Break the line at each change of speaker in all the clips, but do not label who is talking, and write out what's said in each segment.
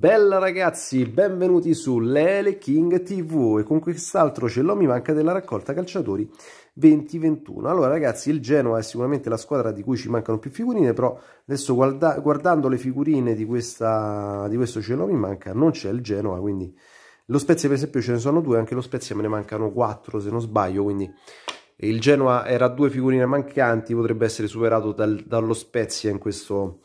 Bella ragazzi, benvenuti su Lele King TV e con quest'altro ce l'ho, mi manca della raccolta calciatori 2021. Allora ragazzi, il Genoa è sicuramente la squadra di cui ci mancano più figurine, però adesso guarda guardando le figurine di, questa, di questo ce l'ho, mi manca, non c'è il Genoa, quindi lo Spezia per esempio ce ne sono due, anche lo Spezia me ne mancano quattro se non sbaglio, quindi il Genoa era due figurine mancanti, potrebbe essere superato dal, dallo Spezia in questo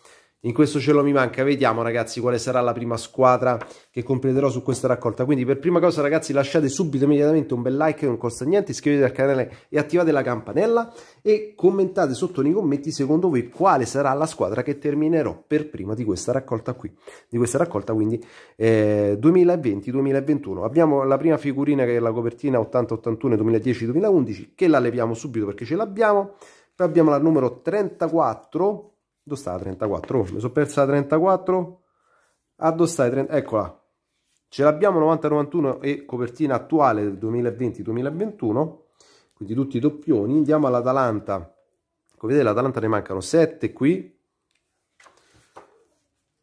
in questo cielo mi manca vediamo ragazzi quale sarà la prima squadra che completerò su questa raccolta quindi per prima cosa ragazzi lasciate subito immediatamente un bel like non costa niente iscrivetevi al canale e attivate la campanella e commentate sotto nei commenti secondo voi quale sarà la squadra che terminerò per prima di questa raccolta qui di questa raccolta quindi eh, 2020-2021 abbiamo la prima figurina che è la copertina 80-81 2010-2011 che la leviamo subito perché ce l'abbiamo poi abbiamo la numero 34 dove sta la 34? Oh, mi sono persa la 34 a dove sta 30 eccola ce l'abbiamo 90-91 e copertina attuale del 2020-2021 quindi tutti i doppioni andiamo all'Atalanta come vedete l'Atalanta ne mancano 7 qui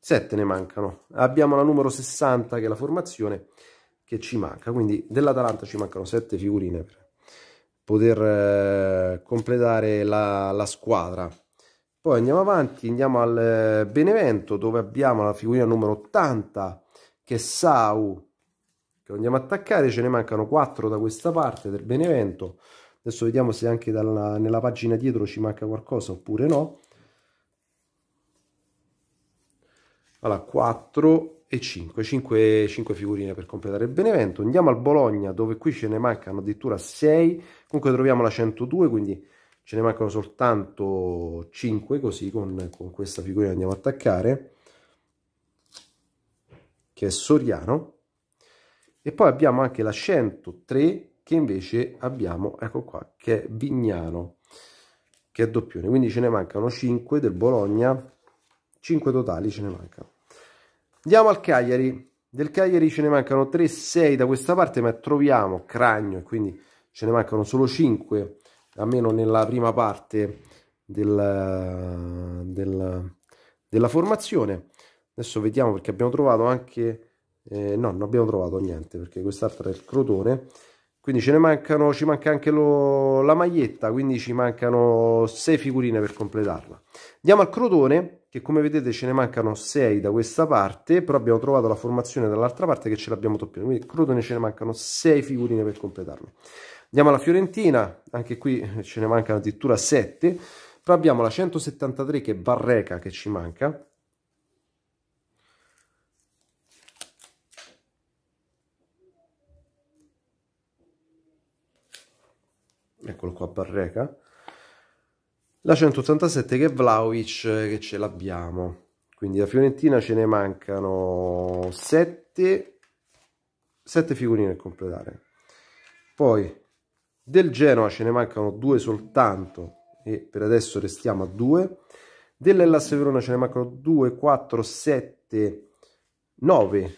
7 ne mancano abbiamo la numero 60 che è la formazione che ci manca quindi dell'Atalanta ci mancano 7 figurine per poter eh, completare la, la squadra poi andiamo avanti, andiamo al eh, Benevento dove abbiamo la figurina numero 80 che è Sau che andiamo a attaccare, ce ne mancano 4 da questa parte del Benevento. Adesso vediamo se anche dalla, nella pagina dietro ci manca qualcosa oppure no. Allora, 4 e 5, 5, 5 figurine per completare il Benevento. Andiamo al Bologna dove qui ce ne mancano addirittura 6, comunque troviamo la 102, quindi ce ne mancano soltanto 5 così con, con questa figura che andiamo a attaccare che è Soriano e poi abbiamo anche la 103 che invece abbiamo ecco qua che è Vignano che è doppione quindi ce ne mancano 5 del Bologna 5 totali ce ne mancano andiamo al Cagliari del Cagliari ce ne mancano 3 6 da questa parte ma troviamo Cragno e quindi ce ne mancano solo 5 almeno nella prima parte del, del, della formazione. Adesso vediamo perché abbiamo trovato anche... Eh, no, non abbiamo trovato niente perché quest'altra è il crotone. Quindi ce ne mancano, ci manca anche lo, la maglietta, quindi ci mancano sei figurine per completarla. Andiamo al crotone, che come vedete ce ne mancano sei da questa parte, però abbiamo trovato la formazione dall'altra parte che ce l'abbiamo doppiata, quindi il crotone ce ne mancano sei figurine per completarlo. Andiamo alla Fiorentina, anche qui ce ne mancano addirittura 7, però abbiamo la 173 che è Barreca che ci manca. Eccolo qua Barreca. La 187 che è Vlaovic che ce l'abbiamo. Quindi da Fiorentina ce ne mancano 7, 7 figurine a completare. Poi del Genoa ce ne mancano due soltanto e per adesso restiamo a due. Dell'Ellas Verona ce ne mancano due, quattro, sette, nove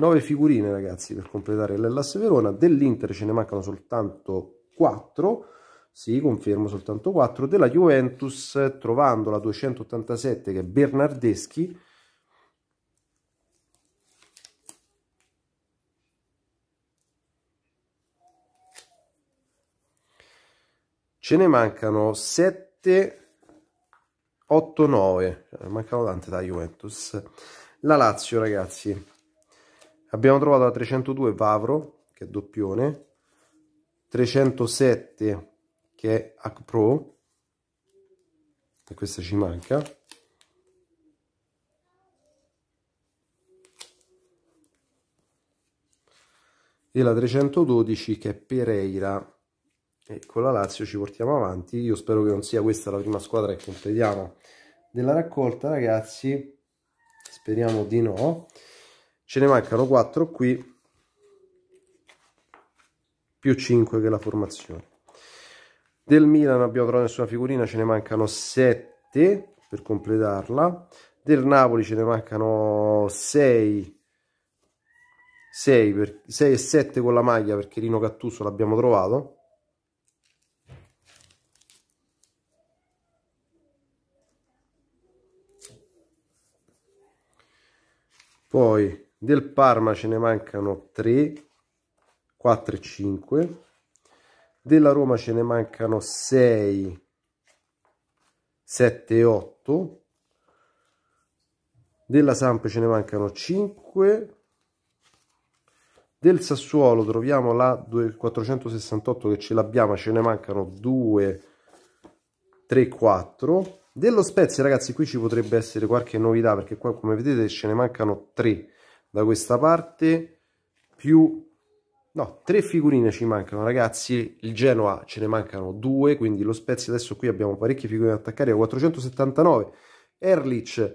nove figurine ragazzi per completare l'Ellas Verona. Dell'Inter ce ne mancano soltanto 4. Sì, confermo soltanto quattro Della Juventus, trovando la 287 che è Bernardeschi, ce ne mancano 7 8 9 mancano tante da Juventus la Lazio ragazzi abbiamo trovato la 302 Vavro che è doppione 307 che è Hack Pro e questa ci manca e la 312 che è Pereira e con la Lazio ci portiamo avanti. Io spero che non sia questa la prima squadra che completiamo della raccolta, ragazzi. Speriamo di no. Ce ne mancano 4 qui, più 5 che la formazione. Del Milan non abbiamo trovato nessuna figurina, ce ne mancano 7 per completarla. Del Napoli ce ne mancano 6 6, per, 6 e 7 con la maglia perché Rino Cattuso l'abbiamo trovato poi del Parma ce ne mancano 3 4 e 5 della Roma ce ne mancano 6 7 e 8 della Samp ce ne mancano 5 del Sassuolo troviamo la 468 che ce l'abbiamo ce ne mancano 2 3 4 dello Spezia, ragazzi, qui ci potrebbe essere qualche novità, perché qua, come vedete, ce ne mancano tre da questa parte, più... No, tre figurine ci mancano, ragazzi. Il Genoa ce ne mancano due, quindi lo Spezia adesso qui abbiamo parecchie figurine da attaccare, 479. Erlich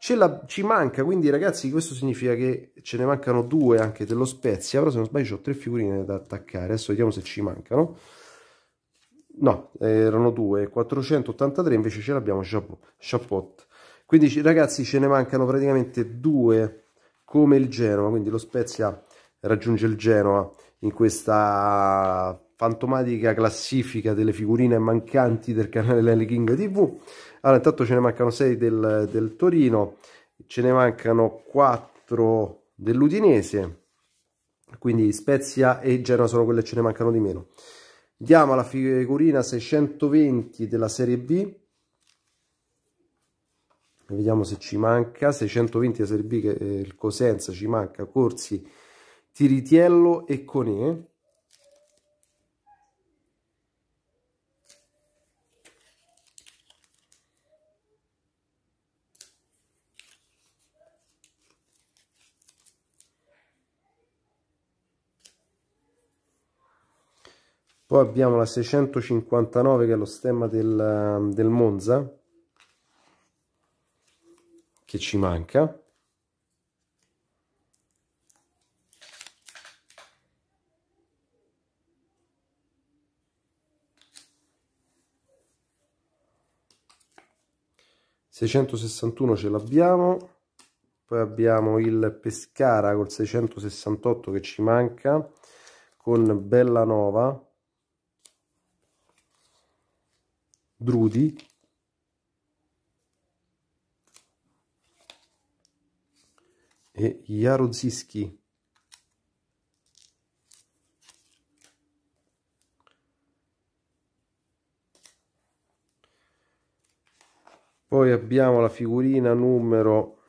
ce la, ci manca, quindi ragazzi questo significa che ce ne mancano due anche dello Spezia, però se non sbaglio ho tre figurine da attaccare, adesso vediamo se ci mancano no, erano due, 483 invece ce l'abbiamo Chapot. Quindi ragazzi ce ne mancano praticamente due come il Genoa, quindi lo Spezia raggiunge il Genoa in questa fantomatica classifica delle figurine mancanti del canale Lely King TV. Allora intanto ce ne mancano 6 del, del Torino, ce ne mancano 4 dell'Udinese, quindi Spezia e Genoa sono quelle che ce ne mancano di meno. Andiamo alla figurina 620 della serie B. Vediamo se ci manca. 620 della serie B, che è eh, il Cosenza ci manca. Corsi, Tiritiello e Cone. poi abbiamo la 659 che è lo stemma del, del Monza che ci manca seicentosessantuno ce l'abbiamo... ...poi abbiamo il Pescara col 668 che ci manca... ...con Bellanova... Drudi, e Jaroziski. Poi abbiamo la figurina numero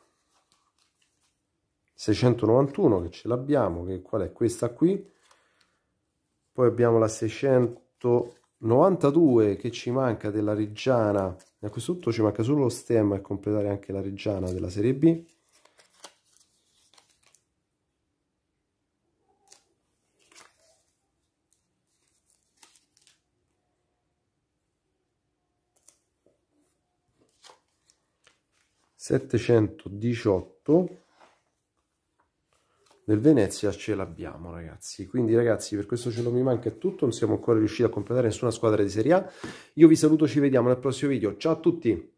691 che ce l'abbiamo, che qual è questa qui. Poi abbiamo la 600 92 che ci manca della Reggiana a questo punto ci manca solo lo stemma e completare anche la Reggiana della Serie B Settecentodiciotto del Venezia ce l'abbiamo ragazzi quindi ragazzi per questo ce lo mi manca tutto non siamo ancora riusciti a completare nessuna squadra di Serie A io vi saluto ci vediamo nel prossimo video ciao a tutti